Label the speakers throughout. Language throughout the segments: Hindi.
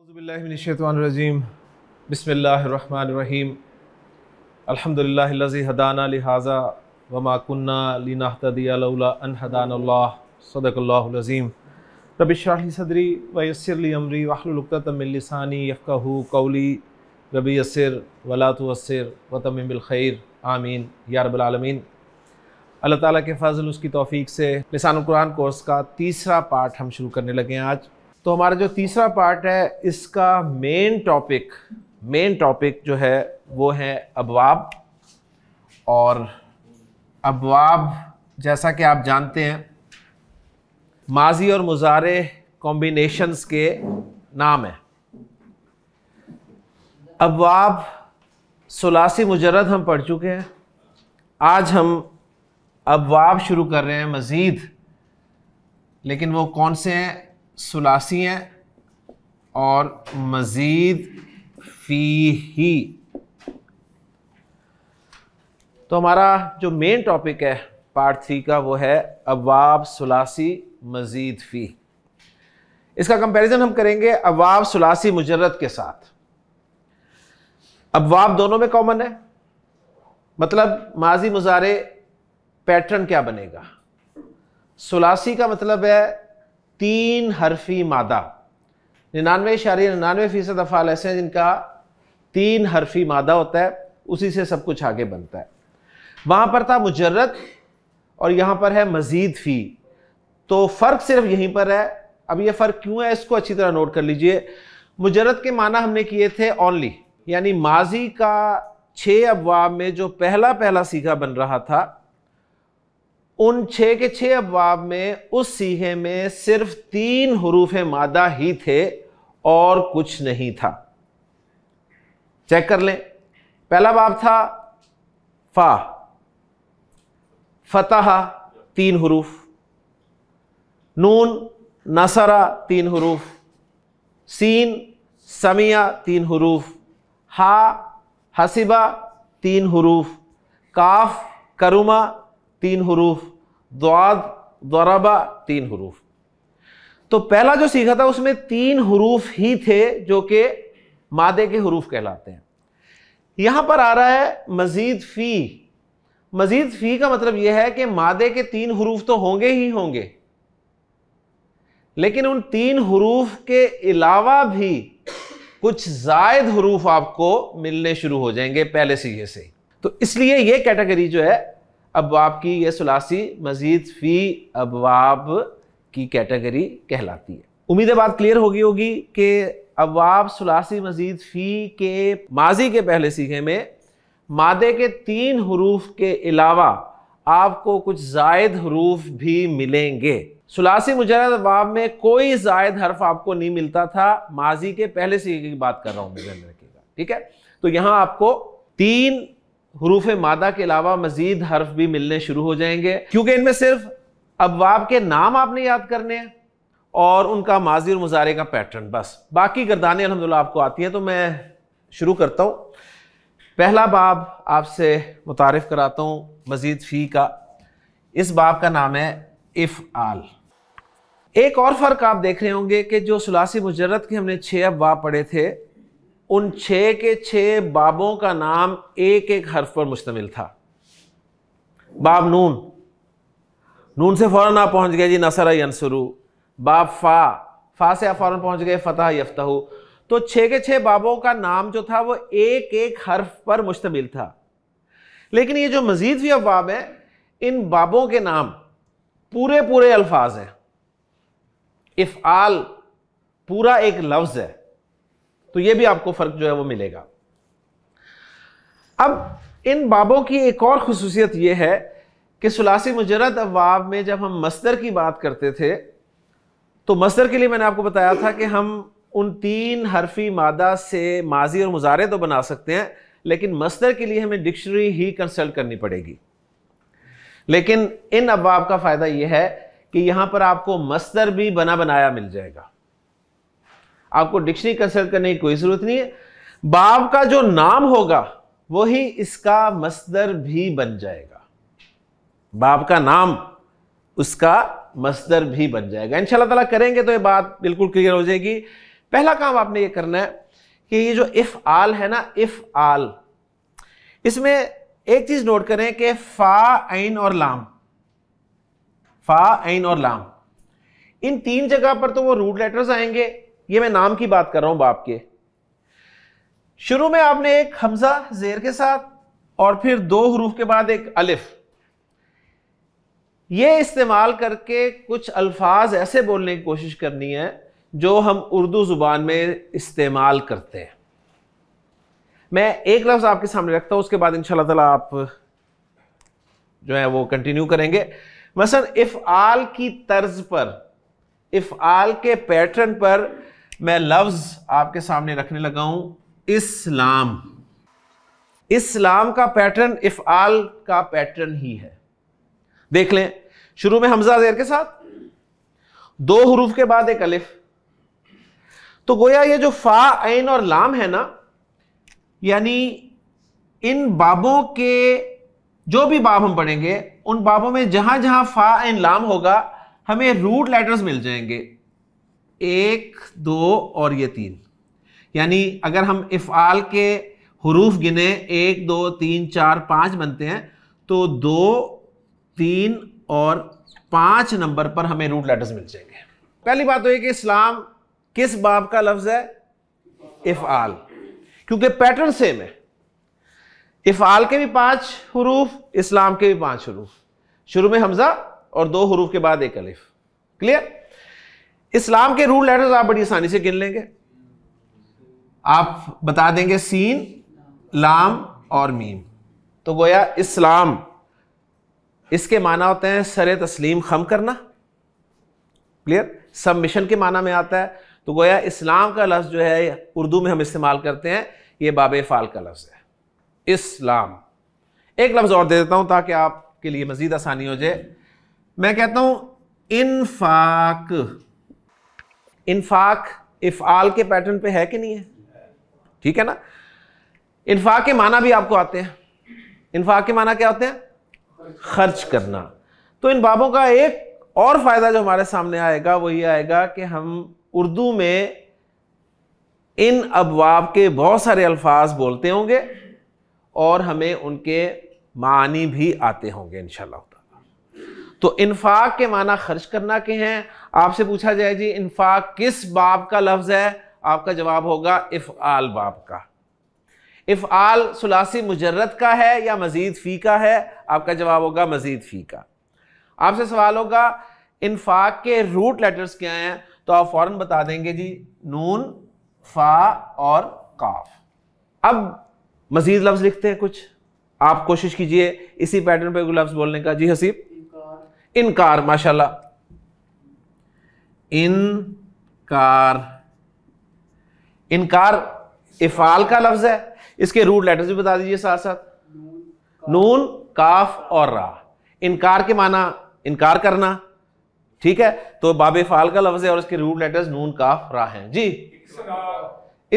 Speaker 1: अज़बिल्लिनशतवानरजीम बसमीम
Speaker 2: अल्हम्दुलिल्लाह हदाना लिहाजा वमा कुन्ना लिनाहतदिया अन हदानल्लाह सदकल्लाज़ीम रबिशरली सदरी वयसरली अमरी वाहलतमिलसानी यफ़ू कौली रबी यसर वलातवसर वतमिलखैर आमीन या रबालमीन अल्लाह ताला के फजल उसकी तौफीक से लसान कुरान कोर्स का तीसरा पार्ट हम शुरू करने लगे हैं आज तो हमारा जो तीसरा पार्ट है इसका मेन टॉपिक मेन टॉपिक जो है वो है अबवाब और अबवाब जैसा कि आप जानते हैं माजी और मुजारे कॉम्बिनेशंस के नाम है अबवाब सलासी मुजरद हम पढ़ चुके हैं आज हम अबवाब शुरू कर रहे हैं मज़ीद लेकिन वो कौन से हैं सुलासी हैं और मज़ीद फ़ी ही तो हमारा जो मेन टॉपिक है पार्ट थ्री का वो है अवाब सुलासी मज़ीद फ़ी इसका कंपैरिजन हम करेंगे अवाब सुलासी मुजरत के साथ अवाब दोनों में कॉमन है मतलब माजी मुजारे पैटर्न क्या बनेगा सुलासी का मतलब है तीन हरफी मादा निन्यानवे शारी निन्यानवे फ़ीसद अफ़ाल ऐसे हैं जिनका तीन हरफी मादा होता है उसी से सब कुछ आगे बनता है वहाँ पर था मुजरत और यहाँ पर है मज़ीद फ़ी तो फ़र्क सिर्फ यहीं पर है अब ये फ़र्क क्यों है इसको अच्छी तरह नोट कर लीजिए मुजरत के माना हमने किए थे ओनली यानी माजी का छः अबवाब में जो पहला पहला सीखा बन रहा था उन छः के छः अबाब में उस सीहे में सिर्फ तीन हरूफ मादा ही थे और कुछ नहीं था चेक कर लें पहला बाब था फा फतह तीन हरूफ नून नसरा तीन हरूफ सीन समिया तीन हरूफ हा हसीबा तीन हरूफ काफ करुमा तीन हरूफ दुआद दौराबा तीन हरूफ तो पहला जो सीखा था उसमें तीन हरूफ ही थे जो कि मादे के हरूफ कहलाते हैं यहां पर आ रहा है मजीद फ़ी मजीद फ़ी का मतलब यह है कि मादे के तीन हरूफ तो होंगे ही होंगे लेकिन उन तीन हरूफ के अलावा भी कुछ जायद हरूफ आपको मिलने शुरू हो जाएंगे पहले सीखे से तो इसलिए यह कैटेगरी जो है अबवाब की यह सलासी मज़ीद फ़ी अबवाब की कैटेगरी कहलाती है उम्मीद बात क्लियर होगी होगी कि अबवाब सुलासी मज़ीद फ़ी के माजी के पहले सीखे में मादे के तीन हरूफ के अलावा आपको कुछ जायद हरूफ भी मिलेंगे सलासी मुजरद अबाब में कोई जायद हरफ आपको नहीं मिलता था माजी के पहले सीखे की बात कर रहा हूँ ठीक है तो यहाँ आपको तीन हरूफ मादा के अलावा मजीद हर्फ भी मिलने शुरू हो जाएंगे क्योंकि इनमें सिर्फ अबवाब के नाम आपने याद करने हैं और उनका माजी और मुजारे का पैटर्न बस बाकी गर्दाने अलहमदिल्ला आपको आती हैं तो मैं शुरू करता हूँ पहला बाब आपसे मुतारफ़ कराता हूँ मजीद फ़ी का इस बाब का नाम है इफ़ आल एक और फ़र्क आप देख रहे होंगे कि जो सलासी मुजरत के हमने छः अबवाब पढ़े थे उन छः के छः बाबों का नाम एक एक हर्फ पर मुश्तमिल था बाब नून नून से फ़ौरन आप पहुंच गए जी नसर यनसरू बाब फ़ा फ़ा से आप फ़ौरन पहुंच गए फ़तह यफ्तहू तो छः के छः बाबों का नाम जो था वो एक एक हर्फ पर मुश्तमिल था लेकिन ये जो मज़ीद भी अफवाब हैं इन बाबों के नाम पूरे पूरे अल्फाज हैं आल पूरा एक लफ्ज़ है तो ये भी आपको फर्क जो है वो मिलेगा अब इन बाबों की एक और खसूसियत यह है कि सुलासी मुजरद अबाब में जब हम मस्तर की बात करते थे तो मस्तर के लिए मैंने आपको बताया था कि हम उन तीन हरफी मादा से माजी और मुजारे तो बना सकते हैं लेकिन मस्तर के लिए हमें डिक्शनरी ही कंसल्ट करनी पड़ेगी लेकिन इन अबाब का फ़ायदा यह है कि यहां पर आपको मस्तर भी बना बनाया मिल जाएगा आपको डिक्शनरी कंसल्ट करने की कोई ज़रूरत नहीं है बाप का जो नाम होगा वही इसका मस्दर भी बन जाएगा बाप का नाम उसका मस्दर भी बन जाएगा इन ताला करेंगे तो ये बात बिल्कुल क्लियर हो जाएगी पहला काम आपने ये करना है कि ये जो इफ़ आल है ना इफ़ आल इसमें एक चीज़ नोट करें कि फ़ा आइन और लाम फ़ा आइन और लाम इन तीन जगह पर तो वो रूट लेटर्स आएंगे ये मैं नाम की बात कर रहा हूं बाप के शुरू में आपने एक हमजा जेर के साथ और फिर दो हरूफ के बाद एक अलिफ ये इस्तेमाल करके कुछ अल्फाज ऐसे बोलने की कोशिश करनी है जो हम उर्दू ज़ुबान में इस्तेमाल करते हैं मैं एक लफ्ज़ आपके सामने रखता हूं उसके बाद इन ताला आप जो है वो कंटिन्यू करेंगे मसलन आल की तर्ज पर इफ आल के पैटर्न पर मैं लफ्ज आपके सामने रखने लगा हूं इस्लाम इस्लाम का पैटर्न इफ़ाल का पैटर्न ही है देख लें शुरू में हमजा जेर के साथ दो हरूफ के बाद एक अलिफ तो गोया ये जो फा ऐन और लाम है ना यानी इन बाबों के जो भी बाब हम पढ़ेंगे उन बाबों में जहां जहां फा एन लाम होगा हमें रूट लेटर्स मिल जाएंगे एक दो और ये तीन यानी अगर हम इफ़ाल के हरूफ गिने एक दो तीन चार पाँच बनते हैं तो दो तीन और पाँच नंबर पर हमें रूट लेटर्स मिल जाएंगे पहली बात तो ये कि इस्लाम किस बाब का लफ्ज़ है इफ़ाल क्योंकि पैटर्न सेम है इफ़ाल के भी पांच हरूफ इस्लाम के भी पांच हरूफ शुरू में हमज़ा और दो हरूफ के बाद एक अलिफ क्लियर इस्लाम के रूल लेटर्स आप बड़ी आसानी से गिन लेंगे आप बता देंगे सीन लाम और मीम तो गोया इस्लाम इसके माना होते हैं सर तस्लीम खम करना क्लियर सबमिशन के माना में आता है तो गोया इस्लाम का लफ्ज़ जो है उर्दू में हम इस्तेमाल करते हैं ये बाबे फ़ाल का लफ्ज़ है इस्लाम एक लफ्ज़ और दे देता हूं ताकि आपके लिए मज़ीद आसानी हो जाए मैं कहता हूं इनफाक इनफाक इफ़ाल के पैटर्न पे है कि नहीं है ठीक है ना इनफाक के माना भी आपको आते हैं इनफाक के माना क्या होते हैं खर्च करना तो इन बाबों का एक और फ़ायदा जो हमारे सामने आएगा वो ये आएगा कि हम उर्दू में इन अबवाब के बहुत सारे अल्फाज बोलते होंगे और हमें उनके मानी भी आते होंगे इन तो इन्फाक के माना खर्च करना के हैं आपसे पूछा जाए जी इन्फाक किस बाप का लफ्ज़ है आपका जवाब होगा इफ आल बाप का इफ आल सुलासी मुजरत का है या मज़ीद फ़ी का है आपका जवाब होगा मज़ीद फ़ी का आपसे सवाल होगा इन्फाक के रूट लेटर्स क्या हैं तो आप फौरन बता देंगे जी नून फ़ा और काफ अब मज़ीद लफ्ज़ लिखते हैं कुछ आप कोशिश कीजिए इसी पैटर्न पे लफ्ज़ बोलने का जी हसीब इनकार माशाल्लाह इनकार इनकार इफाल का लफ्ज है इसके रूट लेटर्स भी बता दीजिए साथ साथ नून काफ और रा इनकार के माना इनकार करना ठीक है तो बाब फाल का लफ्ज है और इसके रूट लेटर्स नून काफ रा हैं जी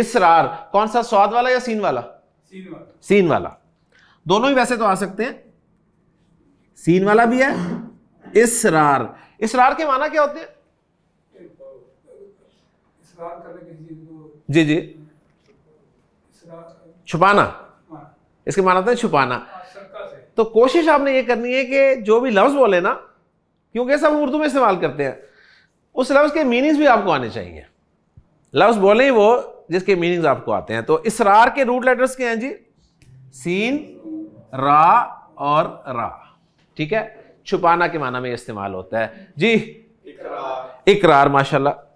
Speaker 2: इसरार कौन सा स्वाद वाला या सीन वाला सीन वाला दोनों ही वैसे तो आ सकते हैं सीन वाला भी है इसरार इसरार के माना क्या होते हैं जी जी छुपाना हाँ। इसके माना था छुपाना हाँ, तो कोशिश आपने ये करनी है कि जो भी लफ्ज़ बोले ना क्योंकि सब उर्दू में इस्तेमाल करते हैं उस लफ्ज़ के मीनिंग्स भी आपको आने चाहिए लफ्ज़ बोले ही वो जिसके मीनिंग्स आपको आते हैं तो इसरार के रूट लेटर्स क्या हैं जी सीन रा और रा ठीक है छुपाना के माना में इस्तेमाल होता है जी इकरार माशाल्लाह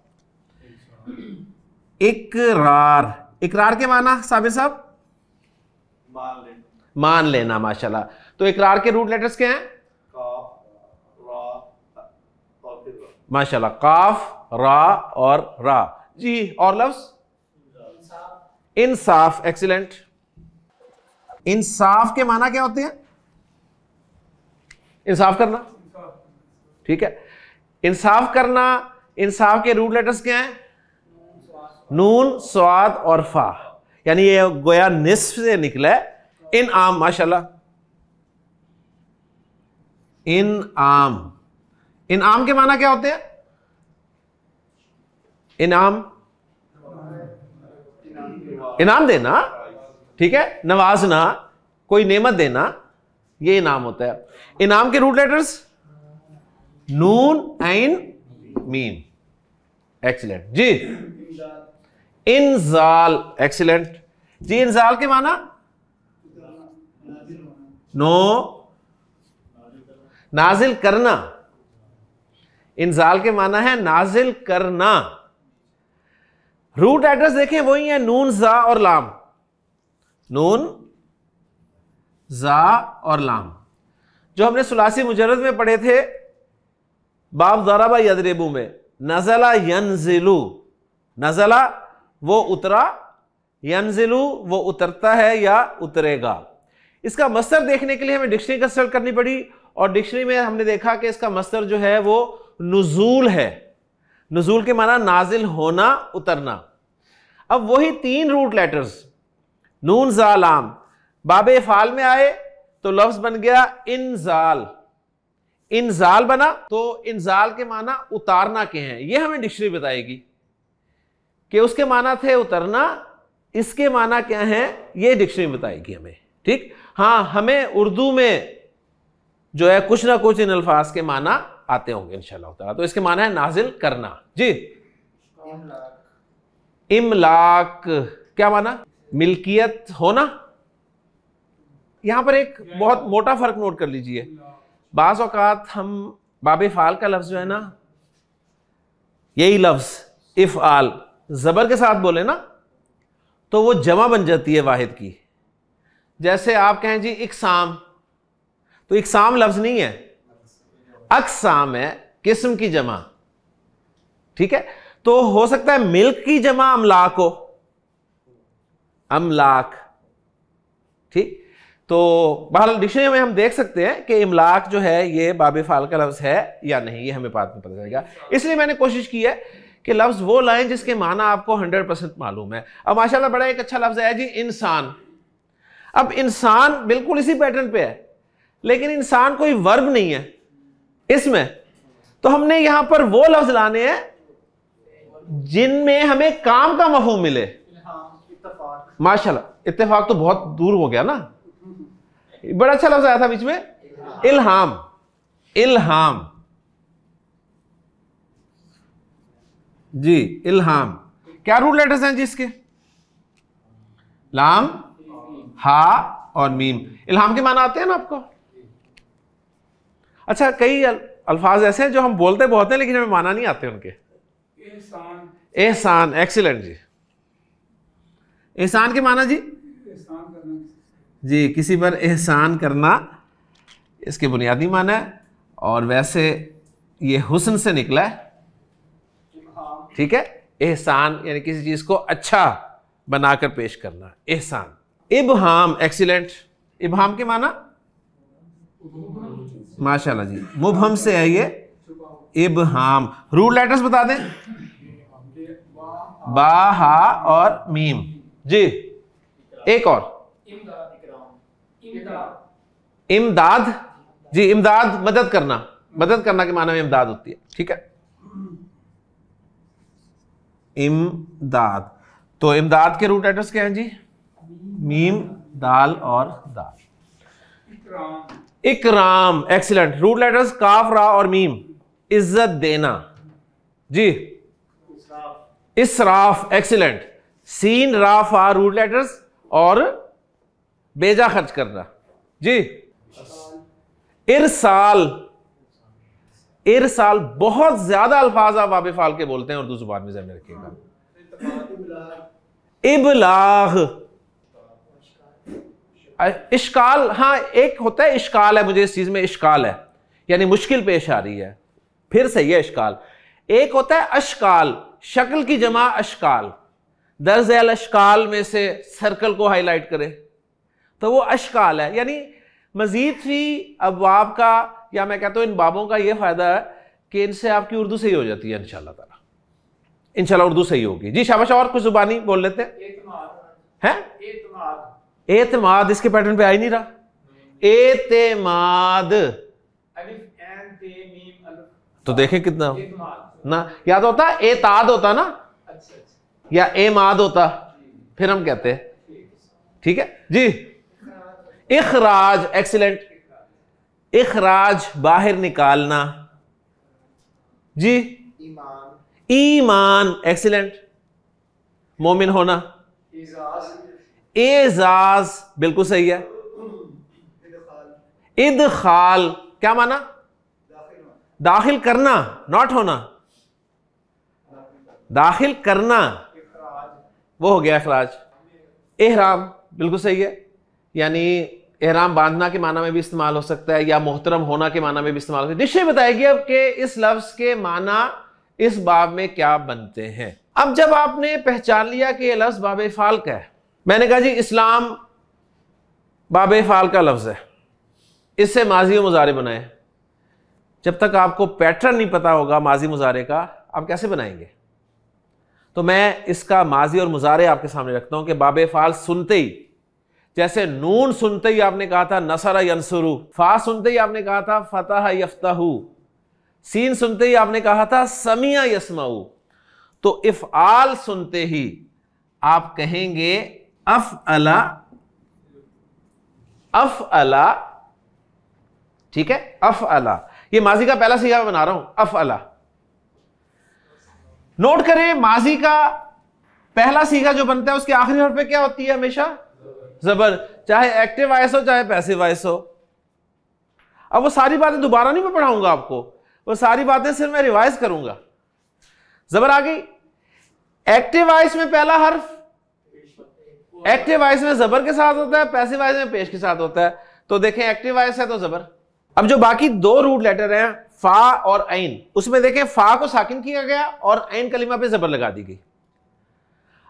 Speaker 2: इकरार इकरार के माना साबिर साहब मान लेना मान लेना माशाल्लाह तो इकरार के रूट लेटर्स क्या हैं माशाल्लाह काफ रा और रा जी और लफ्ज इंसाफ एक्सीलेंट इंसाफ के माना क्या होते हैं इंसाफ करना ठीक है इंसाफ करना इंसाफ के रूट लेटर्स क्या हैं नून स्वाद और फा यानी ये गोया निस्फ से निकला है इन आम माशाल्लाह इन आम इन आम के माना क्या होते हैं इनाम इनाम देना ठीक है नवाजना कोई नेमत देना ये इनाम होता है इनाम के रूट लेटर्स नून एन मीन एक्सीलेंट जी इनजाल एक्सीलेंट जी इनजाल के माना नो नाजिल करना इनजाल के माना है नाजिल करना रूट एड्रेस देखें वही है नून जा और लाम नून ज़ा और लाम जो हमने सुलासी मुजरद में पढ़े थे बाब दाराबा यदरेबू में नजला यनजिलू नजला वो उतरा यनजिलू वो उतरता है या उतरेगा इसका मस्तर देखने के लिए हमें डिक्शनरी कंसल्ट करनी पड़ी और डिक्शनरी में हमने देखा कि इसका मस्तर जो है वो नजूल है नजूल के माना नाजिल होना उतरना अब वही तीन रूट लेटर्स नून जालाम बाबे फाल में आए तो लफ्ज बन गया इनजाल इनजाल बना तो इनजाल के माना उतारना के हैं यह हमें डिक्शनरी बताएगी कि उसके माना थे उतरना इसके माना क्या है यह डिक्शनरी बताएगी हमें ठीक हाँ हमें उर्दू में जो है कुछ ना कुछ इन अल्फाज के माना आते होंगे इंशाल्लाह तो इसके माना है नाजिल करना जी
Speaker 3: इमलाक
Speaker 2: इमलाक क्या माना मिल्कियत होना यहाँ पर एक बहुत मोटा फ़र्क नोट कर लीजिए बाज़ अवत हम बाब फ़ाल का लफ्ज़ जो है ना यही लफ्ज़ इफ़ आल ज़बर के साथ बोले ना तो वो जमा बन जाती है वाहिद की जैसे आप कहें जी इकसाम तो इकसाम लफ्ज़ नहीं है अकसाम है किस्म की जमा ठीक है तो हो सकता है मिल्क की जमा अमलाक हो अमलाक ठीक तो बहरहाल डिक्शनरी में हम देख सकते हैं कि इमलाक जो है ये बाब फाल का लफ्ज़ है या नहीं ये हमें बाद में पता चलेगा इसलिए मैंने कोशिश की है कि लफ्ज़ वो लाएं जिसके माना आपको हंड्रेड परसेंट मालूम है अब माशाल्लाह बड़ा एक अच्छा लफ्ज़ है जी इंसान अब इंसान बिल्कुल इसी पैटर्न पे है लेकिन इंसान कोई वर्ब नहीं है इसमें तो हमने यहाँ पर वो लफ्ज़ लाने हैं जिनमें हमें काम का मफहम मिले हाँ, माशाल्लाह इत्तेफाक तो बहुत दूर हो गया ना बड़ा अच्छा लफ्ज आया था बीच में इल्हाम इल्हाम जी इल्हाम क्या रूट लेटर्स हैं जी इसके लाम हा और मीम इल्हाम के माना आते हैं ना आपको अच्छा कई अल्फाज ऐसे हैं जो हम बोलते बहुत हैं लेकिन हमें माना नहीं आते उनके
Speaker 1: एहसान
Speaker 2: एहसान एक्सीलेंट जी एहसान के माना जी जी किसी पर एहसान करना इसके बुनियादी माना है और वैसे ये हुसन से निकला है ठीक है एहसान यानी किसी चीज़ को अच्छा बनाकर पेश करना एहसान इबहाम एक्सीलेंट इबहाम के माना माशाल्लाह जी मुबहम से है ये इबहाम रूट लेटर्स बता दें बाहा और मीम जी एक और इमदाद जी इमदाद मदद करना मदद करना के माना में इमदाद होती है ठीक है इमदाद तो इमदाद के रूट एड्रेस क्या हैं जी मीम दाल और दाल इकराम एक्सीलेंट रूट लेटर्स काफ रा और मीम इज्जत देना जी इसराफ एक्सीलेंट सीन राफ आ रूट लेटर्स और बेजा खर्च करना जी इरसाल इरसाल बहुत ज्यादा अल्फाज आप वाब फाल के बोलते हैं उर्दू जुबान में जहन रखिएगा इबलाग इश्काल हाँ एक होता है इश्काल है मुझे इस चीज में इश्काल है यानी मुश्किल पेश आ रही है फिर सही है इश्काल एक होता है अशकाल शक्ल की जमा अशकाल दर्ज अल अशकाल में से सर्कल को हाईलाइट करें तो वो अशकाल है यानी मज़ीद भी अबाब का या मैं कहता हूँ इन बाबों का ये फ़ायदा है कि इनसे आपकी उर्दू सही हो जाती है इन शाह इन उर्दू सही होगी जी शाबाश और कुछ ज़ुबानी बोल लेते
Speaker 3: हैं हैं
Speaker 2: एतमाद इसके पैटर्न पे आ ही नहीं रहा हम्म। एतमाद तो देखें कितना ना याद होता एताद होता ना
Speaker 1: अच्छा, अच्छा।
Speaker 2: या एमाद होता फिर हम कहते हैं ठीक है जी इखराज एक्सीलेंट इखराज बाहर निकालना जी ईमान ईमान एक्सीलेंट मोमिन होना एजाज बिल्कुल सही है इद खाल क्या माना दाखिल करना नॉट होना दाखिल करना वो हो गया अखराज एहराम बिल्कुल सही है यानी एहराम बांधना के माना में भी इस्तेमाल हो सकता है या मोहतरम होना के माना में भी इस्तेमाल हो सकता है निश्चय बताएगी अब कि इस लफ्ज के माना इस बाब में क्या बनते हैं अब जब आपने पहचान लिया कि यह लफ्ज बाब फाल का है मैंने कहा जी इस्लाम बाब फाल का लफ्ज है इससे माजी मुजारे बनाए जब तक आपको पैटर्न नहीं पता होगा माजी मुजारे का आप कैसे बनाएंगे तो मैं इसका माजी और मुजारे आपके सामने रखता हूं कि बाब फाल सुनते ही जैसे नून सुनते ही आपने कहा था नसर यंसुरु फा सुनते ही आपने कहा था फतह यफ्ताहू सीन सुनते ही आपने कहा था समिया यसमाऊ तो इफ आल सुनते ही आप कहेंगे अफ अला अफ अला ठीक है अफ अला ये माजी का पहला सिया बना रहा हूं अफ अला नोट करें माजी का पहला सीगा जो बनता है उसके आखिरी हर पे क्या होती है हमेशा जबर चाहे एक्टिव वॉइस हो चाहे पैसिव वॉइस हो अब वो सारी बातें दोबारा नहीं मैं पढ़ाऊंगा आपको वो सारी बातें सिर्फ मैं रिवाइज करूंगा जबर आ गई एक्टिव वॉइस में पहला हर्फ एक्टिव वॉइस में जबर के साथ होता है पैसिव वॉइस में पेश के साथ होता है तो देखें एक्टिव वॉइस है तो जबर अब जो बाकी दो रूट लेटर हैं फा और ऐन उसमें देखें फा को साकिन किया गया और ऐन कलिमा पे जबर लगा दी गई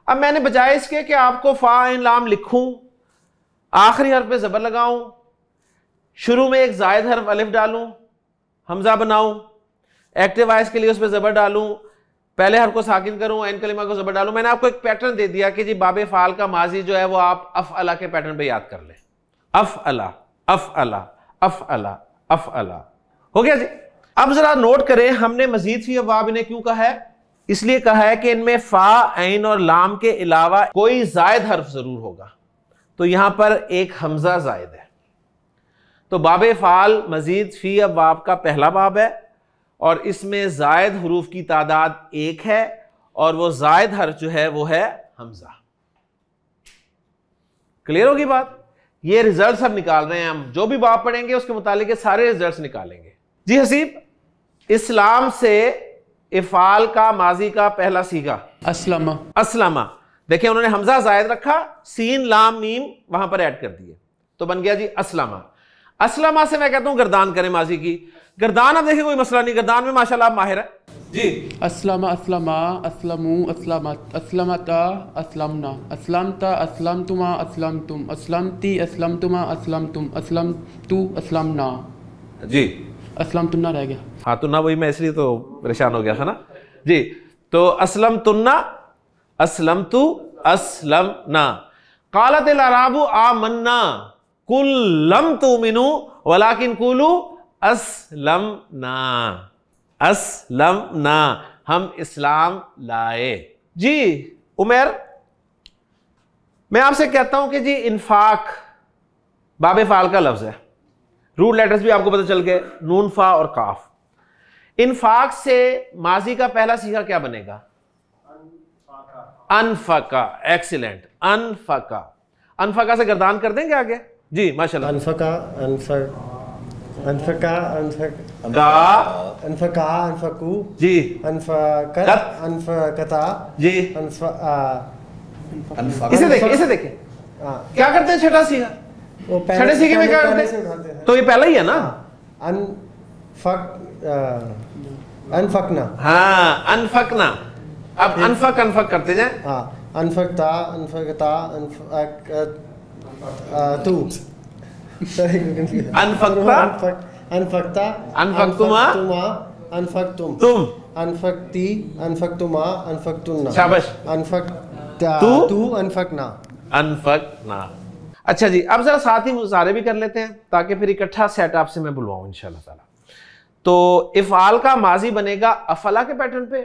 Speaker 2: अब मैंने बजाय इसके कि आपको फा ऐन लाम लिखूं आखिरी हर्फ पे ज़बर लगाऊं शुरू में एक जायद हर्फ अलिफ डालूं हमजा बनाऊं एक्टिव आइस के लिए उस पर ज़बर डालूं पहले हर को साकिन करूं एन कलिमा को ज़बर डालूं मैंने आपको एक पैटर्न दे दिया कि जी बाबे फ़ाल का माजी जो है वो आप अफ अला के पैटर्न पर याद कर लें अफ अला अफ अला अफ अला अफ अला हो गया जी अब ज़रा नोट करें हमने मजीद सी अब इन्हें क्यों कहा है इसलिए कहा है कि इनमें फ़ा आइन और लाम के अलावा कोई जायद हर्फ ज़रूर होगा तो यहां पर एक हमज़ा जायद है तो बाब फ़ाल मज़ीद फ़ी अब बाब का पहला बाब है और इसमें जायद हरूफ की तादाद एक है और वो जायद हर जो है वो है हमज़ा क्लियर होगी बात ये रिजल्ट्स हम निकाल रहे हैं हम जो भी बाप पढ़ेंगे उसके मुतालिक सारे रिजल्ट्स निकालेंगे जी हसीब इस्लाम से इफ़ाल का माजी का पहला सीखा असलमा असलमा देखिए उन्होंने हमजा जायद रखा सीन लाम मीम वहां पर ऐड कर दिए तो बन गया जी असलमा असलमा से मैं कहता हूँ गर्दान करें माजी की गर्दान अब देखिए कोई मसला नहीं गर्दान में माशाल्लाह आप माहिर है
Speaker 1: जी असलमा असलमा असलमू असलमा असलमता असलमना असलमता असलम तुमा असलम तुम असलमती असलम तुमा असलम तुम असलम तू असलमना जी असलम तुन्ना रह गया
Speaker 2: हाँ तुन्ना वही मैं इसलिए तो परेशान हो गया था ना जी तो असलम तुन्ना असलम तो असलम ना कालत अराबू आ मन्ना कुल लम तो मिनू वलाकिन कुलू असलम ना असलम ना हम इस्लाम लाए जी उमेर मैं आपसे कहता हूं कि जी इन्फाक बाबे फाल का लफ्ज़ है रूट लेटर्स भी आपको पता चल गए नूनफा और काफ इन्फाक से माजी का पहला सीखा क्या बनेगा अनफका एक्सीलेंट अनफका अनफका से गर्दान कर देंगे आगे जी माशाल्लाह अनफका
Speaker 3: अनफर अनफका अनफका अनफकू जी अनफकत अनफकता जी अनफ इसे इसे देखें हाँ।
Speaker 2: क्या करते हैं छठा सीखा छठे सीखे में क्या करते हैं
Speaker 3: तो ये पहला ही है ना अनफक अनफकना
Speaker 2: हाँ अनफकना अब अनफक अनफक करते जाएं हाँ
Speaker 3: अनफक अनफकता अनफक तू अनफक अनफकता अनफक अनफकतुमा अनफक तुम तुम तुम अनफक अनफक ती अनफक तुम ना शाबाश अनफक तू तू
Speaker 2: अनफक ना अनफक ना अच्छा जी अब जरा साथ ही मुजारे भी कर लेते हैं ताकि फिर इकट्ठा सेट आपसे मैं बुलवाऊं इंशाल्लाह ताला तो इफ़ाल का माजी बनेगा अफला के पैटर्न पे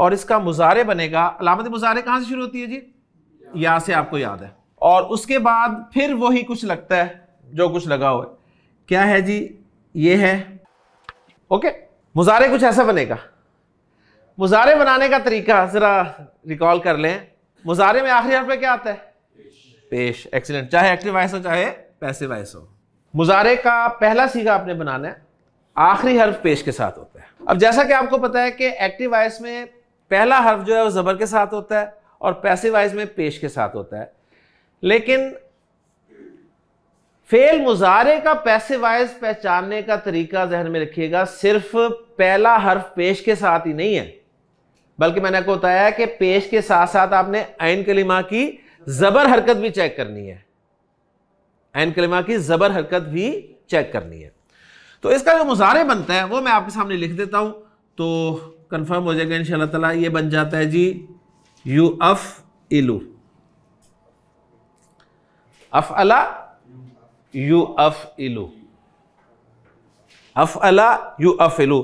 Speaker 2: और इसका मुजारे बनेगा अलामत मुजारे कहाँ से शुरू होती है जी यहाँ से आपको याद है और उसके बाद फिर वही कुछ लगता है जो कुछ लगा हुआ है क्या है जी ये है ओके मुजारे कुछ ऐसा बनेगा मुजारे बनाने का तरीका ज़रा रिकॉल कर लें मुजारे में आखिरी हर्फ में क्या आता है पेश एक्सीडेंट चाहे एक्टिव वाइस हो चाहे पैसे वाइस हो मुजारे का पहला सीखा आपने बनाना है आखिरी हर्फ पेश के साथ होता है अब जैसा कि आपको पता है कि एक्टिव वाइस में पहला हर्फ जो है वो ज़बर के साथ होता है और पैसिवाइज में पेश के साथ होता है लेकिन फेल मुजारे का पैसिवाइज पहचानने का तरीका जहन में रखिएगा सिर्फ पहला हर्फ पेश के साथ ही नहीं है बल्कि मैंने आपको बताया कि पेश के साथ साथ आपने ऐन कलिमा की जबर हरकत भी चेक करनी है आयन कलिमा की जबर हरकत भी चेक करनी है तो इसका जो मुजारे बनता है वो मैं आपके सामने लिख देता हूं तो कंफर्म हो जाएगा इन तला ये बन जाता है जी यू अफ इलू अफ अला यू अफ इलू अफ अला यू अफ इलू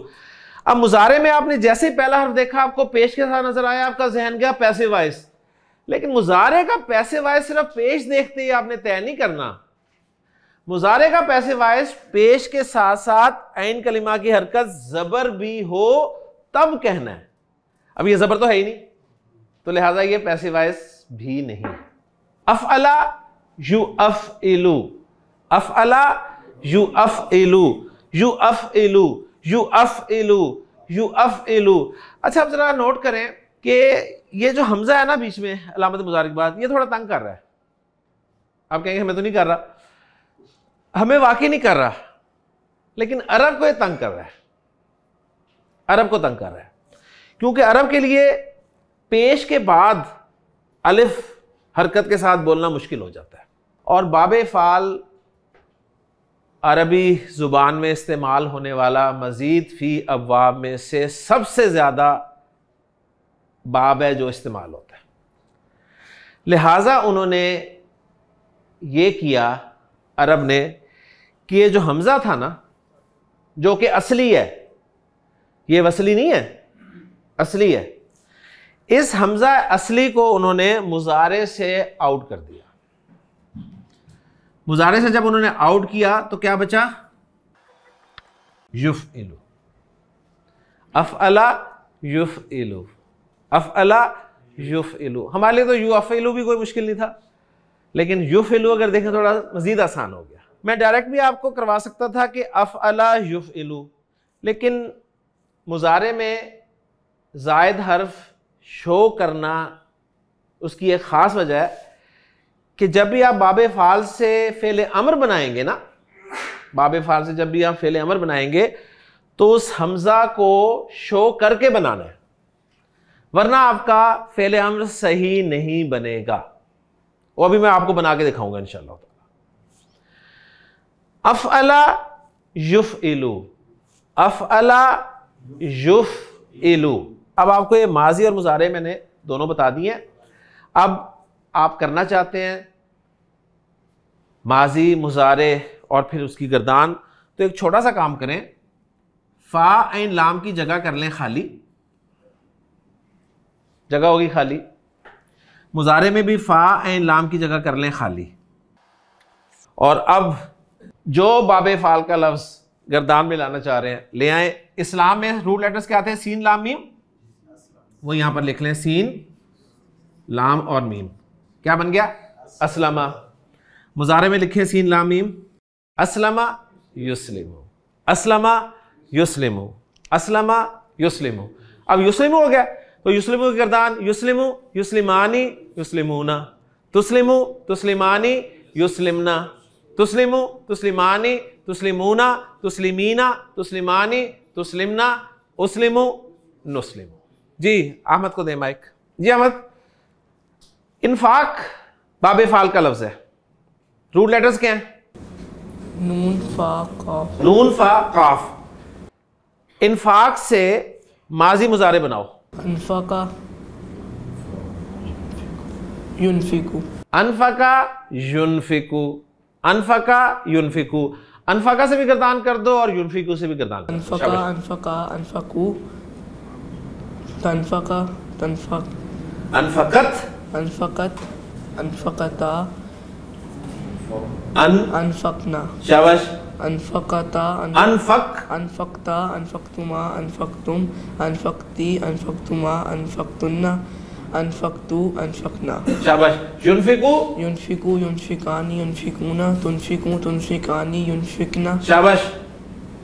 Speaker 2: अब मुजारे में आपने जैसे ही पहला हर देखा आपको पेश के साथ नजर आया आपका जहन गया पैसे वाइस लेकिन मुजारे का पैसे वाइस सिर्फ पेश देखते ही आपने तय नहीं करना मुजारे का पैसे वाइस पेश के साथ साथ आइन कलिमा की हरकत जबर भी हो तब कहना है अब ये जबर तो है ही नहीं तो लिहाजा ये पैसिवाइज भी नहीं अफ अला यू अफ एलू अफ अला यू अफ एलू यू अफ एलू यू अफ एलू यू अफ एलू अच्छा आप जरा नोट करें कि ये जो हमजा है ना बीच में अलामत मुजारकबाद ये थोड़ा तंग कर रहा है आप कहेंगे हमें तो नहीं कर रहा हमें वाकई नहीं कर रहा लेकिन अरब को ये तंग कर रहा है अरब को तंग कर रहा है क्योंकि अरब के लिए पेश के बाद अलिफ हरकत के साथ बोलना मुश्किल हो जाता है और बाब फ़ाल अरबी ज़ुबान में इस्तेमाल होने वाला मज़ीद फ़ी अवाब में से सबसे ज़्यादा बाब है जो इस्तेमाल होता है लिहाजा उन्होंने ये किया अरब ने कि ये जो हमज़ा था ना जो कि असली है ये वसली नहीं है असली है इस हमजा असली को उन्होंने मुजारे से आउट कर दिया मुजारे से जब उन्होंने आउट किया तो क्या बचा युफ इलू अफ अला युफ इलू अफ अला युफ इलू हमारे लिए तो यू अफ इलू भी कोई मुश्किल नहीं था लेकिन युफ इलू अगर देखें थोड़ा मजीद आसान हो गया मैं डायरेक्ट भी आपको करवा सकता था कि अफ अला युफ इलू लेकिन मुजारे में जायद हर्फ शो करना उसकी एक ख़ास वजह है कि जब भी आप बाब फाल से फेले अमर बनाएंगे ना बाब फाल से जब भी आप फेले अमर बनाएंगे तो उस हमज़ा को शो करके बनाना है वरना आपका फेल अमर सही नहीं बनेगा वो अभी मैं आपको बना के दिखाऊंगा इन अफ अला युफ इलू अफ अला युफ एलू अब आपको ये माजी और मुजारे मैंने दोनों बता दिए हैं अब आप करना चाहते हैं माजी मुजारे और फिर उसकी गर्दान तो एक छोटा सा काम करें फ़ा एन लाम की जगह कर लें खाली जगह होगी खाली मुजारे में भी फ़ा एन लाम की जगह कर लें खाली और अब जो बाबे फ़ाल का लफ्ज़ गर्दान में लाना चाह रहे हैं ले आए इस्लाम में रूट लेटर्स क्या आते हैं सीन लाम मीम वो यहां पर लिख लें सीन लाम और मीम क्या बन गया असलमा मुजारे में लिखे सीन लाम मीम असलमा युस्लिम असलमा युस्लिम असलमा युस्लिम अब युस्लिम हो गया तो युस्लिम की गर्दान युस्लिम युस्लिमानी युस्लिमूना तुस्लिम तुस्लिमानी युस्लिमना तुस्लिमू तुस्लिमानी तुस्लिमूना तुस्लिमीना तुस्लिमानी तुस्लिमना उसलिमू नुस्लिम जी अहमद को दे माइक जी अहमद इनफाक बाबे फाल का लफ्ज़ है रूट लेटर्स क्या है नून फा नून फा काफ इन्फाक से माजी मुजारे बनाओ इनफाका युनफिकू अनफका युनफिकू अनफका यूनफिकू अनफका से भी गर्दान कर दो और यूनफिकू से भी गर्दान अनफका
Speaker 4: अनफकत अनफकता अन अनफकना शाबाश अनफकता अनफक अनफकता अनफकतुमा अनफकतुम अनफकती अनफकतुमा अनफकतुन्ना अनफकतु अनफकना शाबाश युनफिकु युनफिकू युनफिकानी युनफिकुना तुनफिकु तुनफिकानी युनफिकना शाबाश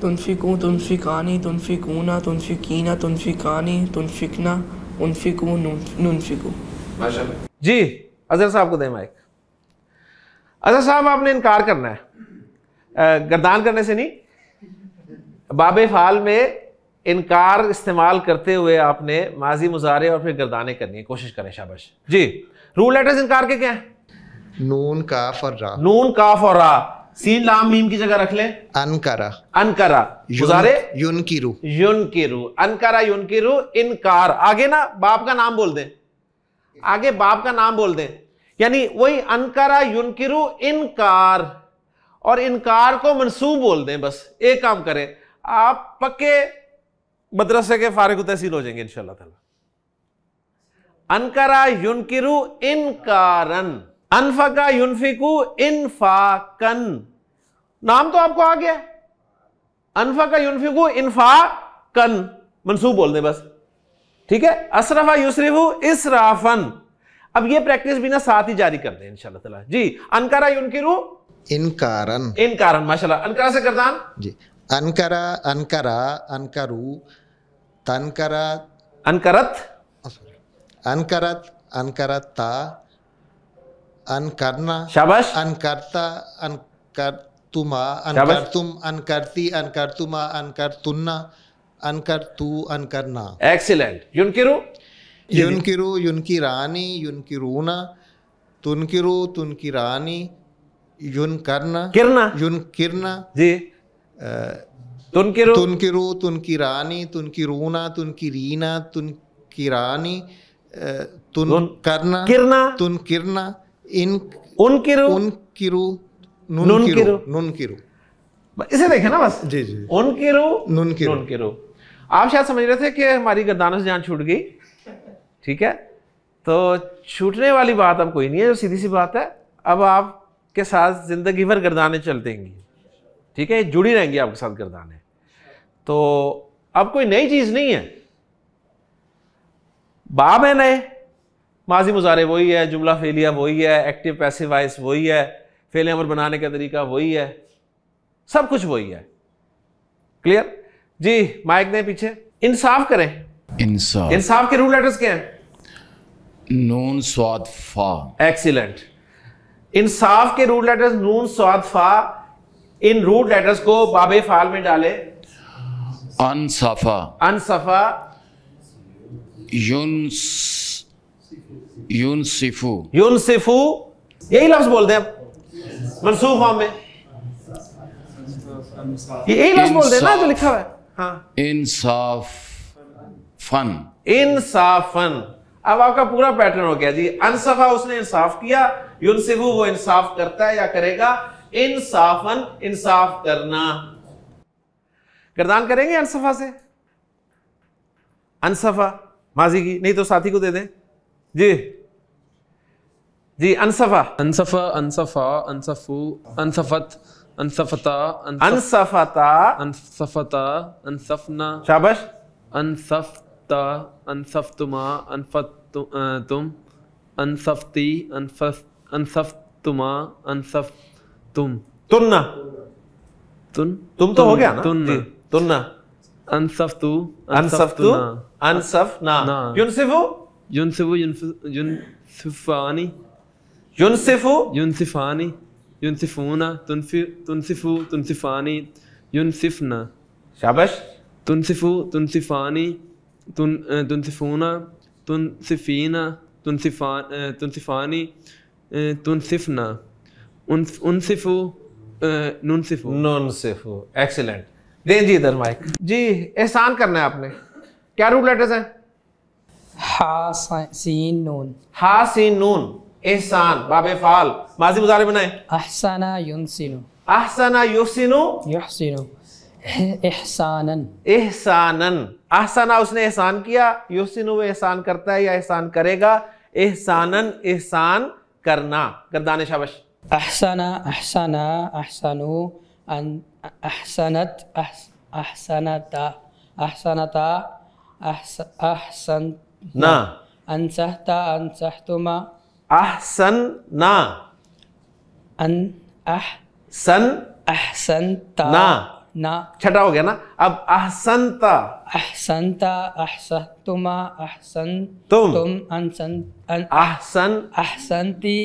Speaker 4: तुनफिकु तुनफिकानी तुनफिकुना तुनफिकीना तुनफिकानी
Speaker 2: तुनफिकना उनफिकु नुनफिकु माशाल्लाह जी अजहर साहब को दे माइक अजहर साहब आपने इनकार करना है गर्दान करने से नहीं बाबे फाल में इनकार इस्तेमाल करते हुए आपने माजी मुजारे और फिर गर्दाने करनी है कोशिश करें शाबाश जी रूल लेटर्स इनकार के क्या नून काफ और रा नून काफ और रा सीन लाम मीम की जगह रख ले अनकरा अनकरा गुजारे युन की रू युन की रू अनकरा युन की रू इनकार आगे ना बाप का नाम बोल दें आगे बाप का नाम बोल दें यानी वही अनकरा युन की रू इनकार और इनकार को मनसूब बोल दें बस एक काम करें आप पक्के मदरसे के फारिग तहसील हो जाएंगे इंशाल्लाह ताला अनकरा युनकिरु इन कारण अनफका युनफिकु इनफाकन नाम तो आपको आ गया अनफका युनफिकु इनफाकन मंसूब बोल दे बस ठीक है असरफा युसरिफु इसराफन अब ये प्रैक्टिस भी ना साथ ही जारी कर दें इंशाल्लाह ताला जी अनकरा युनकिरु इन कारण इन कारण माशाल्लाह अनकरा से करदान
Speaker 3: जी अनकरा अनकरा अनकरू तनकरत अनकरत अनकरत अनकरता अनकरना शाबाश अनकर्ता अनकर्तुमा अनकर्तुम अनकर्ती अनकर्तुमा अनकर्तुन्ना अनकर्तु अनकरना
Speaker 2: एक्सीलेंट
Speaker 3: युनकिरु युनकिरु युनकिरानी युनकिरूना तुनकिरु तुनकिरानी युन करना किरना युन किरना जी तुनकी रू तुनकी रू तुनकी रानी तुनकी रूना तुनकी रीना तुनकी रानी तुन, तुन करना किरना तुन किरना
Speaker 2: इन उनकी रू उनकी रू
Speaker 3: नुन की रू
Speaker 2: नून की रू इसे देखे ना बस जी जी उनकी रू नुन की नून की रू आप शायद समझ रहे थे कि हमारी गर्दानों से जान छूट गई ठीक है तो छूटने वाली बात अब कोई नहीं है जो सीधी सी बात है अब आपके साथ ज़िंदगी भर गर्दानें चल देंगी ठीक है जुड़ी रहेंगी आपके साथ गर्दानें तो अब कोई नई चीज नहीं है बाब है नए माजी मुजारे वही है जुमला फेलिया वही है एक्टिव पैसिव वाइस वही है फेल अमर बनाने का तरीका वही है सब कुछ वही है क्लियर जी माइक दें पीछे इंसाफ करें
Speaker 1: इंसाफ इंसाफ
Speaker 2: के रूल लेटर्स क्या हैं नून स्वाद फा एक्सीलेंट इंसाफ के रूल लेटर्स नून स्वाद फा इन रूट लेटर्स को बाबे फाल में डालें
Speaker 1: अनसफा अनसफा यूनसिफू यूनसिफू
Speaker 2: यही लफ्ज बोलते हैं मनसूफ फॉर्म में
Speaker 1: यही लफ्ज बोलते हैं ना जो
Speaker 2: लिखा हुआ है हाँ इंसाफ फन इंसाफन अब आपका पूरा पैटर्न हो गया जी अनसफा उसने इंसाफ किया यूनसिफू वो इंसाफ करता है या करेगा इंसाफन इंसाफ करना गर्दान करेंगे अनसफा से
Speaker 1: अनसफा माजी की नहीं तो साथी को दे दें जी जी अनसफा अनसफा अनसफा अनसफू अनसफत अनसफता अनसफता अनसफता अनसफना शाबाश अनसफता अनसफतुमा अनफत तुम अनसफती अनफस अनसफतुमा अनसफ तुम तुन्ना तुन तुम तो हो गया ना तुन तुन्ना अनसफ अनसफ तू तू अनसफ ना युनसिफु युनसिफु युनसिफानी युनसिफु युनसिफानी युनसिफूना तुनसिफु तुनसिफानी युनसिफना शाबाश तुनसिफु तुनसिफानी तुन तुनसिफूना तुनसिफीना तुनसिफा तुनसिफानी तुनसिफना उनसिफु नुनसिफु नुनसिफु एक्सीलेंट दे जी इधर माइक
Speaker 2: जी एहसान करना है आपने क्या रूट लेटर्स हैं हा सीन नून हा सीन नून एहसान फाल माजी मुजारे बनाए अहसाना युनसिनु अहसाना युसिनु युहसिनु एहसानन एहसानन अहसाना उसने एहसान किया युसिनु वो एहसान करता है या एहसान करेगा एहसानन एहसान करना गर्दान शाबश
Speaker 4: अहसाना अहसाना अहसानु أحسنت أحسنت أحسنت أحسن نا أنسحت أنسحتما أحسن نا أن أح سن أحسنت نا نا چھٹا ہو گیا نا اب احسنت احسنت احسنتما احسن تم تم انسن ان احسن احسنتی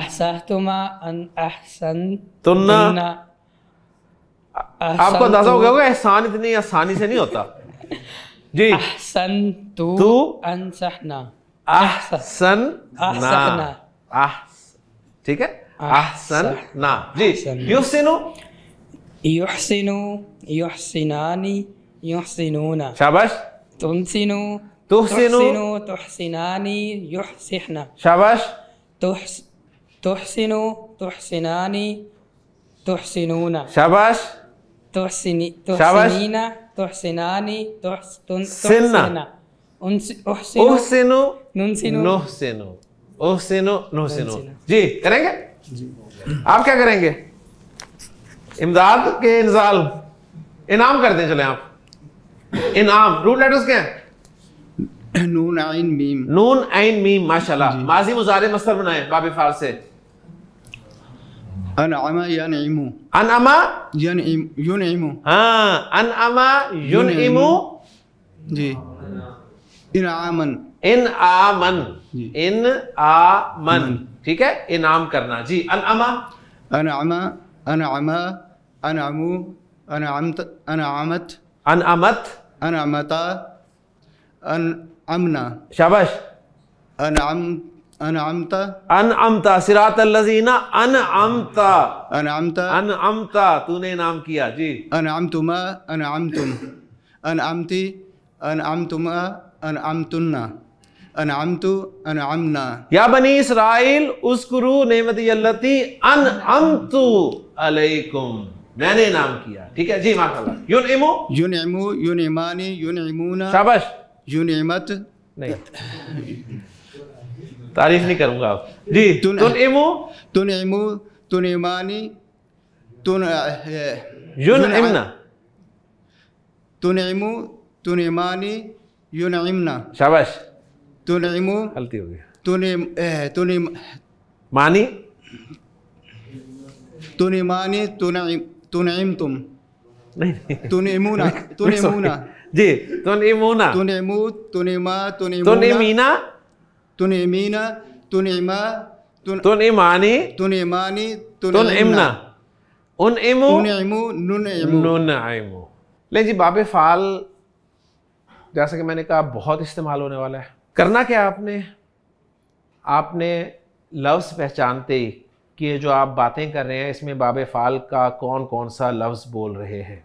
Speaker 4: احسنتما ان احسن تن
Speaker 2: आपको अंदाजा हो गया तो- होगा एहसान इतनी आसानी से नहीं होता जी अहसन तू तू अनसहना अहसन ना आह ठीक है अहसन ना जी युहसिनु
Speaker 4: युहसिनु युहसिनानी युहसिनूना शाबाश तुमसिनु तुहसिनु तुहसिनानी युहसिहना शाबाश तुहसिनु तुहसिनानी तुहसिनूना शाबाश तोहसिनी तोहसिनीना तोहसिनानी तोहसिना
Speaker 2: जी करेंगे जी आप क्या करेंगे इमदाद के इंजाल इनाम कर दें चले आप इनाम रूट लेटर्स क्या है नून आइन मीम नून आइन मीम माशाल्लाह माजी मुजारे मस्तर बनाए बाबे फार से अनअमा यनइमु अनअमा
Speaker 3: यनइम युनइमु हाँ अनअमा युनइमु
Speaker 2: जी इनामन इन आमन इन आमन ठीक है इनाम करना जी अनअमा अनअमा
Speaker 3: अनअमा अनअमु अनअमत अनअमत अनअमत अनअमता अन अमना शाबाश अनअमता अनअमता सिरात अल्लजीना अनअमता अनअमता अनअमता तूने इनाम किया जी अनअमतुमा अनअमतुम अनअमति अनअमतुमा अनअमतुन्ना अनअमतु अनअमना
Speaker 2: या बनी इसराइल उसकुरु नेमती अल्लती अनअमतु अलैकुम मैंने इनाम किया
Speaker 3: ठीक है जी माशाल्लाह युनइमु युनइमु युनइमानी युनइमुना शाबाश युनइमत नहीं
Speaker 2: तारीफ नहीं करूंगा जी तुन, तुन
Speaker 3: इमो तुन इमो तुन इमानी तुन युन इमना तुन इमो तुन इमानी युन इमना शाबाश तुन इमो गलती हो गई तुन तुन मानी तुन इमानी तुन तुन इम तुम
Speaker 2: नहीं तुन इमूना तुन इमूना जी तुन इमूना
Speaker 3: तुन इमू तुन इमा तुन तुन इमीना तुन इमीना तुन इमा तुन तुन इमानी तुन इमानी तुन इमना उन इमु उन इमु
Speaker 2: नुन इमु नुन इमु ले जी बाबे फाल जैसा कि मैंने कहा बहुत इस्तेमाल होने वाला है करना क्या आपने आपने लफ्ज़ पहचानते ही कि ये जो आप बातें कर रहे हैं इसमें बाब फ़ाल का कौन कौन सा लफ्ज़ बोल रहे हैं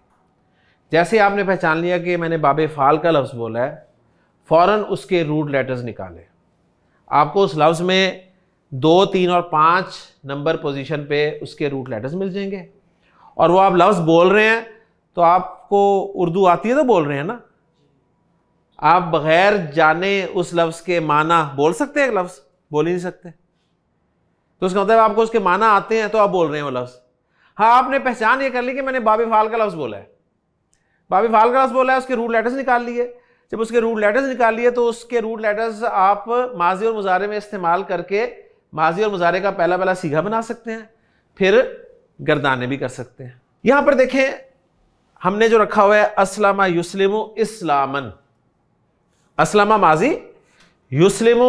Speaker 2: जैसे आपने पहचान लिया कि मैंने बाब फ़ाल का लफ्ज़ बोला है फौरन उसके रूट लेटर्स निकाले आपको उस लफ्ज़ में दो तीन और पाँच नंबर पोजीशन पे उसके रूट लेटर्स मिल जाएंगे और वो आप लफ्ज़ बोल रहे हैं तो आपको उर्दू आती है तो बोल रहे हैं ना आप बग़ैर जाने उस लफ्ज़ के माना बोल सकते हैं लफ्ज़ बोल ही नहीं सकते तो उसका मतलब आपको उसके माना आते हैं तो आप बोल रहे हैं वो लफ्ज़ हाँ आपने पहचान ये कर ली कि मैंने बाबी फाल का लफ्ज़ बोला है बाबी फाल का लफ्ज़ बोला है उसके रूट लेटर्स निकाल लिए जब उसके रूट लेटर्स निकाल लिए तो उसके रूट लेटर्स आप माजी और मुजारे में इस्तेमाल करके माजी और मुजारे का पहला पहला सीघा बना सकते हैं फिर गर्दाने भी कर सकते हैं यहां पर देखें हमने जो रखा हुआ है असलामा युस्लिम इस्लामन असलामा माजी युस्लिम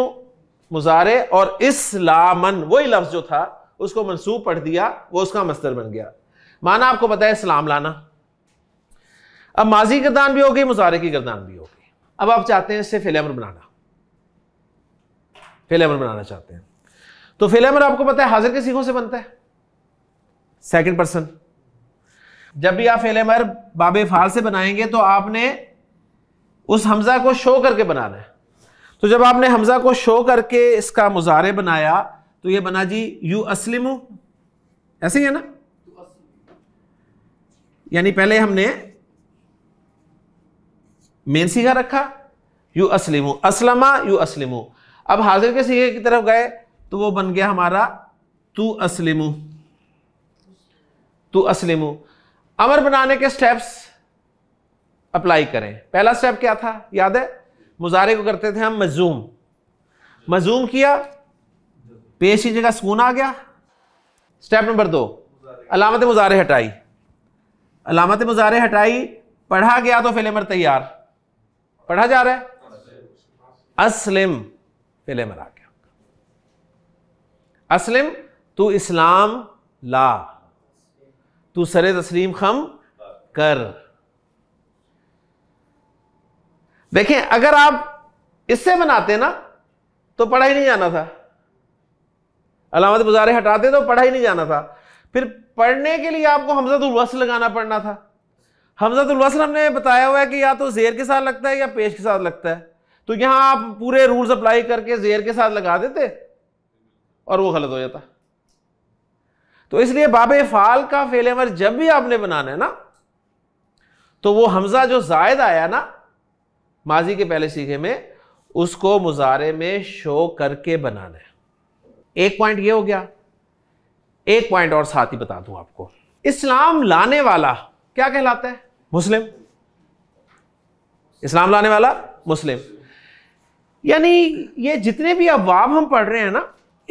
Speaker 2: मुजारे और इस्लामन वही लफ्ज़ जो था उसको मनसूब पढ़ दिया वो उसका मस्तर बन गया माना आपको पता है इस्लाम लाना अब माजी गर्दान भी होगी मुजारे की गर्दान भी होगी अब आप चाहते हैं इससे फिलेमर बनाना फिलेमर बनाना चाहते हैं तो फिलेमर आपको पता है हाजिर के सीखों से बनता है सेकंड पर्सन जब भी आप फिलेमर बाबे फाल से बनाएंगे तो आपने उस हमजा को शो करके बनाना है तो जब आपने हमजा को शो करके इसका मुजारे बनाया तो ये बना जी यू असलिमू ऐसे ही है ना यानी पहले हमने मेन सीघा रखा यू असलिमो असलमा यू असलिमो अब हाजिर के सीघे की तरफ गए तो वो बन गया हमारा तू असलिमो तू असलिमो अमर बनाने के स्टेप्स अप्लाई करें पहला स्टेप क्या था याद है मुजारे को करते थे हम मजूम मजूम किया पेश की जगह सुकून आ गया स्टेप नंबर दो अलामत मुजारे हटाई अलामत मुजारे हटाई पढ़ा गया तो फिलमर तैयार पढ़ा जा रहा है असलिम पहले मरा गया असलिम तू इस्लाम ला तू सरे तस्लीम खम कर देखें अगर आप इससे बनाते ना तो पढ़ा ही नहीं जाना था अलामत गुजारे हटाते तो पढ़ा ही नहीं जाना था फिर पढ़ने के लिए आपको हमजद वसल लगाना पड़ना था हमजातुलवसल ने बताया हुआ है कि या तो जेर के साथ लगता है या पेश के साथ लगता है तो यहाँ आप पूरे रूल्स अप्लाई करके जेर के साथ लगा देते और वो गलत हो जाता तो इसलिए बाबे फाल का फेलेवर जब भी आपने बनाना है ना तो वो हमजा जो जायद आया ना माजी के पहले सीखे में उसको मुजारे में शो करके बनाना है एक पॉइंट ये हो गया एक पॉइंट और साथ ही बता दूं आपको इस्लाम लाने वाला क्या कहलाता है मुस्लिम इस्लाम लाने वाला मुस्लिम यानी ये जितने भी अबाब हम पढ़ रहे हैं ना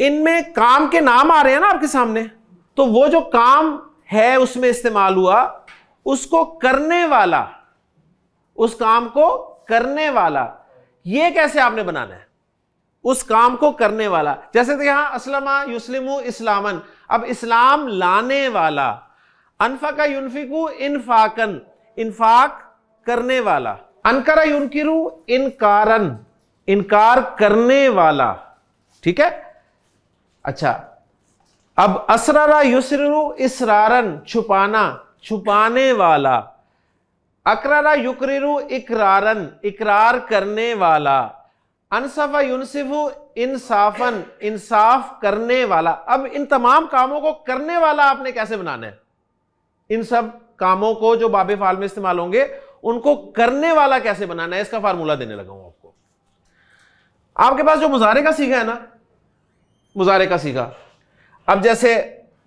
Speaker 2: इनमें काम के नाम आ रहे हैं ना आपके सामने तो वो जो काम है उसमें इस्तेमाल हुआ उसको करने वाला उस काम को करने वाला ये कैसे आपने बनाना है उस काम को करने वाला जैसे कि यहां असलमा युस्लिम इस्लामन अब इस्लाम लाने वाला अनफाका युनफिकू इनफाकन इनफाक करने वाला अनकरा युनकिरु इनकारन इनकार करने वाला ठीक है अच्छा अब असरारा युसरु इसरारन छुपाना छुपाने वाला अकरारा युकरिरु इकरारन इकरार करने वाला अनसफा युनसिफु इंसाफन इंसाफ करने वाला अब इन तमाम कामों को करने वाला आपने कैसे बनाना है इन सब कामों को जो बाबे फाल में इस्तेमाल होंगे उनको करने वाला कैसे बनाना है इसका फार्मूला देने लगा हूं आपको आपके पास जो मुजारे का सीखा है ना मुजारे का सीखा अब जैसे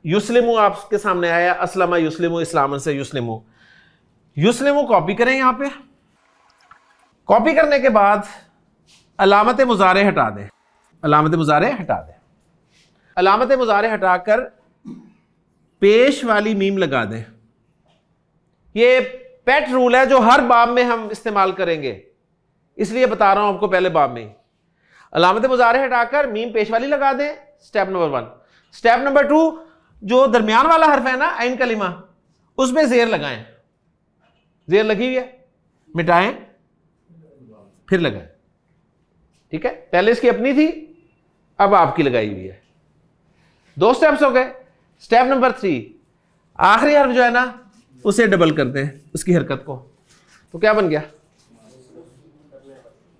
Speaker 2: युस्लिमो आपके सामने आया असलमा युस्लिमो इस्लाम से युस्लिमो युस्लिमो कॉपी करें यहां पे कॉपी करने के बाद अलामत मुजारे हटा दें अलामत मुजारे हटा दें अलामत मुजारे हटाकर पेश वाली मीम लगा दें ये पेट रूल है जो हर बाब में हम इस्तेमाल करेंगे इसलिए बता रहा हूं आपको पहले बाब में अलामत मुजारे हटाकर मीम पेश वाली लगा दें step number one step number two जो दरमियान वाला हर्फ है ना आइन कलिमा उसमें जेर लगाएं जेर लगी हुई है मिटाएं फिर लगाएं ठीक है पहले इसकी अपनी थी अब आपकी लगाई हुई है दो स्टेप्स हो गए स्टेप नंबर थ्री आखिरी हर्फ जो है ना उसे डबल कर दें उसकी हरकत को तो क्या बन गया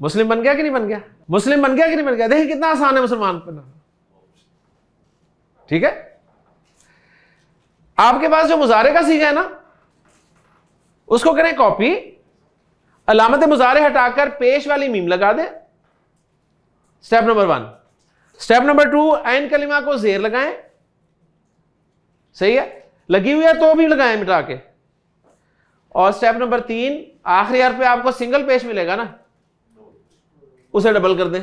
Speaker 2: मुस्लिम बन गया कि नहीं बन गया मुस्लिम बन गया कि नहीं बन गया देखिए कितना आसान है मुसलमान बनाना ठीक है आपके पास जो मुजारे का सीखा है ना उसको करें कॉपी अलामत मुजारे हटाकर पेश वाली मीम लगा दें step number one step number two एन कलिमा को जेर लगाएं सही है लगी हुई है तो भी लगाएं मिटा के और स्टेप नंबर तीन आखिरी हर पे आपको सिंगल पेज मिलेगा ना उसे डबल कर दें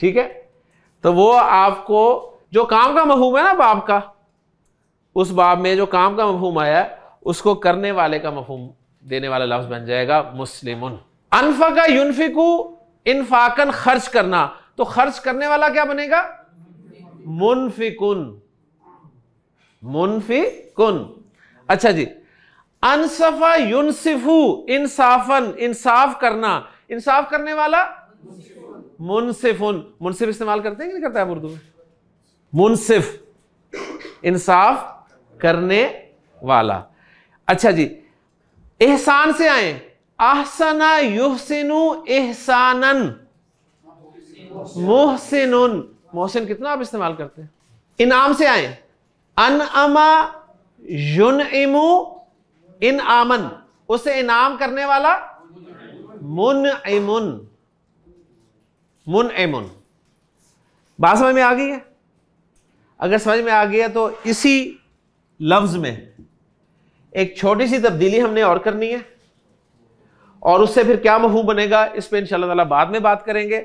Speaker 2: ठीक है तो वो आपको जो काम का महूम है ना बाप का उस बाब में जो काम का महूम आया उसको करने वाले का मफहम देने वाला लफ्ज बन जाएगा मुस्लिम अनफका यूनफिकू इनफाकन खर्च करना तो खर्च करने वाला क्या बनेगा मुनफिकुन मुनफी कुन अच्छा जी अनसफा युनसिफू इंसाफन इंसाफ करना इंसाफ करने वाला मुनसिफुन मुनसिफ इस्तेमाल करते हैं कि नहीं करता है उर्दू में मुनसिफ इंसाफ करने वाला अच्छा जी एहसान से आए आहसना युहसिनु एहसानन मोहसिन मोहसिन कितना आप इस्तेमाल करते हैं इनाम से आए अमा युन इमु इन आमन उसे इनाम करने वाला मुन इमुन मुन एमुन बात समझ में आ गई है अगर समझ में आ गया तो इसी लफ्ज में एक छोटी सी तब्दीली हमने और करनी है और उससे फिर क्या महू बनेगा इस पर इन बाद में बात करेंगे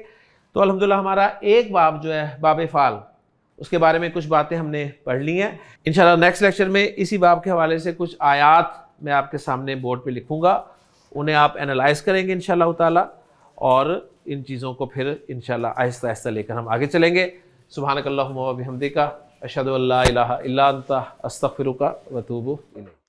Speaker 2: तो अल्हम्दुलिल्लाह हमारा एक बाब जो है बाब फाल उसके बारे में कुछ बातें हमने पढ़ ली हैं इन नेक्स्ट लेक्चर में इसी बाब के हवाले से कुछ आयात मैं आपके सामने बोर्ड पे लिखूँगा उन्हें आप एनालाइज करेंगे इन ताला और इन चीज़ों को फिर इन आहिस्ता आहिस्ता लेकर हम आगे चलेंगे
Speaker 1: सुबहानकल्ला हमदी का अशद अल्ला अस्तफ़िर का वतूब